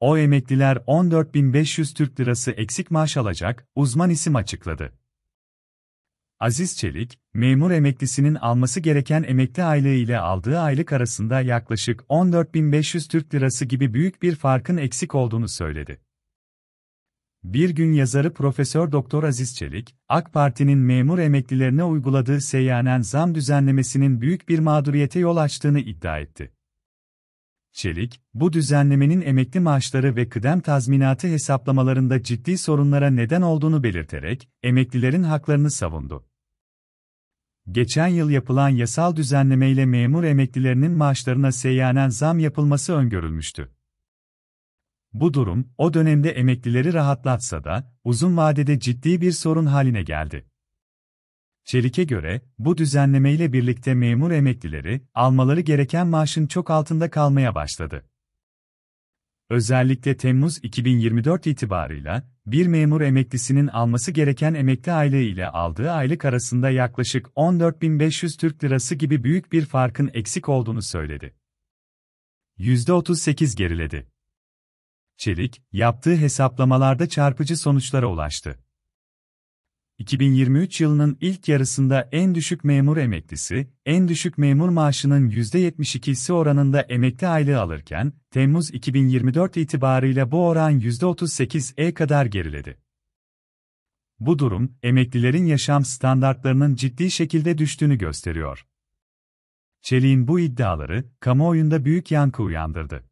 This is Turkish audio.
O emekliler 14.500 Türk Lirası eksik maaş alacak, uzman isim açıkladı. Aziz Çelik, memur emeklisinin alması gereken emekli aylığı ile aldığı aylık arasında yaklaşık 14.500 Türk Lirası gibi büyük bir farkın eksik olduğunu söyledi. Bir gün yazarı Profesör Doktor Aziz Çelik, AK Parti'nin memur emeklilerine uyguladığı seyyanen zam düzenlemesinin büyük bir mağduriyete yol açtığını iddia etti. Çelik, bu düzenlemenin emekli maaşları ve kıdem tazminatı hesaplamalarında ciddi sorunlara neden olduğunu belirterek, emeklilerin haklarını savundu. Geçen yıl yapılan yasal düzenlemeyle memur emeklilerinin maaşlarına seyyanen zam yapılması öngörülmüştü. Bu durum, o dönemde emeklileri rahatlatsa da, uzun vadede ciddi bir sorun haline geldi. Çelik'e göre, bu düzenleme birlikte memur emeklileri, almaları gereken maaşın çok altında kalmaya başladı. Özellikle Temmuz 2024 itibarıyla, bir memur emeklisinin alması gereken emekli aylığı ile aldığı aylık arasında yaklaşık 14.500 Türk Lirası gibi büyük bir farkın eksik olduğunu söyledi. %38 geriledi. Çelik, yaptığı hesaplamalarda çarpıcı sonuçlara ulaştı. 2023 yılının ilk yarısında en düşük memur emeklisi, en düşük memur maaşının %72'si oranında emekli aylığı alırken, Temmuz 2024 itibarıyla bu oran %38'e e kadar geriledi. Bu durum, emeklilerin yaşam standartlarının ciddi şekilde düştüğünü gösteriyor. Çelik'in bu iddiaları, kamuoyunda büyük yankı uyandırdı.